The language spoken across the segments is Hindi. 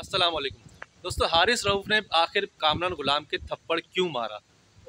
अस्सलाम वालेकुम दोस्तों हारिस रऊफ़ ने आखिर कामरान गुलाम के थप्पड़ क्यों मारा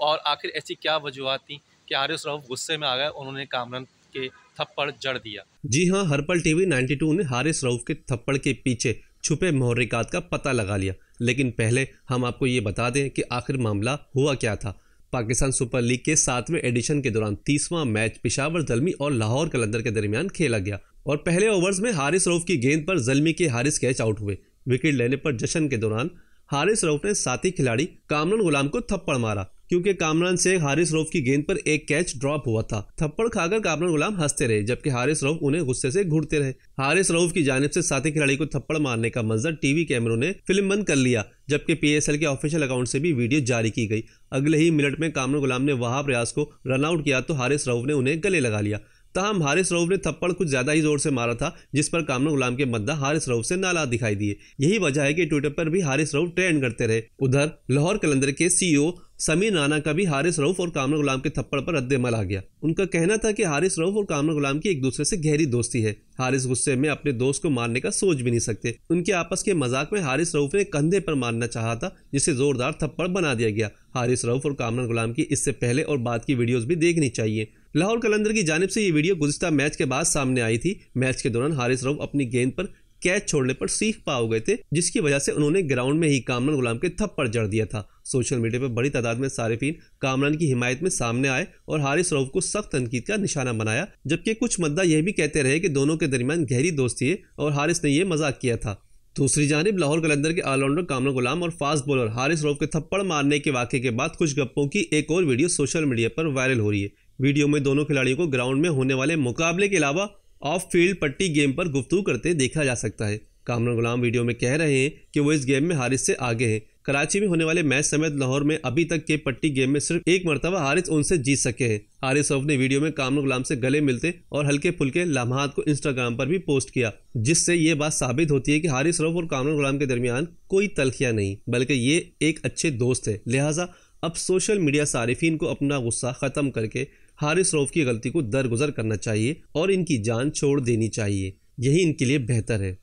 और आखिर ऐसी क्या वजूहत थी कि हारिस रऊफ़ गुस्से में आ गए उन्होंने कामरान के थप्पड़ जड़ दिया जी हाँ हरपल टीवी 92 ने हारिस रऊफ़ के थप्पड़ के पीछे छुपे मोहरिकात का पता लगा लिया लेकिन पहले हम आपको ये बता दें कि आखिर मामला हुआ क्या था पाकिस्तान सुपर लीग के सातवें एडिशन के दौरान तीसवां मैच पिशावर जलमी और लाहौर कलंदर के दरमियान खेला गया और पहले ओवर्स में हारिस रऊफ की गेंद पर जलमी के हारिस कैच आउट हुए विकेट लेने पर जश्न के दौरान हारिस रऊफ ने साथी खिलाड़ी कामरान गुलाम को थप्पड़ मारा क्योंकि कामरान से हारिस रऊफ की गेंद पर एक कैच ड्रॉप हुआ था थप्पड़ खाकर कामरान गुलाम हंसते रहे जबकि हारिस रऊफ उन्हें गुस्से से घूरते रहे हारिस रऊफ की जानब से साथी खिलाड़ी को थप्पड़ मारने का मंजर टीवी कैमरों ने फिल्म बंद कर लिया जबकि पीएसएल के ऑफिशियल अकाउंट से भी वीडियो जारी की गई अगले ही मिनट में कामरान गुलाम ने वहां प्रयास को रनआउट किया तो हारिस रऊफ ने उन्हें गले लगा लिया तहम हारिस रऊफ ने थप्पड़ कुछ ज्यादा ही जोर से मारा था जिस पर कामना गुलाम के मद्दा हारिस रऊफ से नाला दिखाई दिए यही वजह है कि ट्विटर पर भी हारिस रऊफ ट्रेंड करते रहे उधर लाहौर कलंदर के सीईओ समीर राना का भी हारिस रऊफ और कामरा गुलाम के थप्पड़ पर मल आ गया उनका कहना था कि हारिस रऊफ और कामरा गुलाम की एक दूसरे से गहरी दोस्ती है हारिस गुस्से में अपने दोस्त को मारने का सोच भी नहीं सकते उनके आपस के मजाक में हारिस रऊफ ने कंधे पर मारना चाहा था जिसे जोरदार थप्पड़ बना दिया गया हारिस रऊफ और कामरान गुलाम की इससे पहले और बाद की वीडियोस भी देखनी चाहिए लाहौर कलंदर की जानब से ये वीडियो गुजशत मैच के बाद सामने आई थी मैच के दौरान हारिस रऊफ अपनी गेंद पर कैच छोड़ने पर सीख पा गए थे जिसकी वजह से उन्होंने ग्राउंड में ही कामरान गुलाम के थप्पड़ जड़ दिया था सोशल मीडिया पर बड़ी तादाद में सार्फिन कामरान की हिमायत में सामने आए और हारिस रऊफ को सख्त तनकीद का निशाना बनाया जबकि कुछ मद्दा यह भी कहते रहे कि दोनों के दरमियान गहरी दोस्ती है और हारिस ने यह मजाक किया था दूसरी जानब लाहौर कलंदर के ऑलराउंडर कामरान गुलाम और फास्ट बॉलर हारिस रोफ के थप्पड़ मारने के वाक्य के बाद कुछ गप्पों की एक और वीडियो सोशल मीडिया पर वायरल हो रही है वीडियो में दोनों खिलाड़ियों को ग्राउंड में होने वाले मुकाबले के अलावा ऑफ फील्ड पट्टी गेम पर गुफ्तू करते देखा जा सकता है कामरान गुलाम वीडियो में कह रहे हैं कि वो इस गेम में हारिस से आगे हैं कराची में होने वाले मैच समेत लाहौर में अभी तक के पट्टी गेम में सिर्फ एक मरतबा हारिस उनसे जीत सके हैं हारिस ने वीडियो में कामरू गुलाम से गले मिलते और हल्के फुलके लम्हात को इंस्टाग्राम पर भी पोस्ट किया जिससे ये बात साबित होती है कि हारिस रऊफ और कामरू गुलाम के दरमियान कोई तलखिया नहीं बल्कि ये एक अच्छे दोस्त है लिहाजा अब सोशल मीडिया सार्फिन को अपना गुस्सा ख़त्म करके हारिस रऊफ की गलती को दरगुजर करना चाहिए और इनकी जान छोड़ देनी चाहिए यही इनके लिए बेहतर है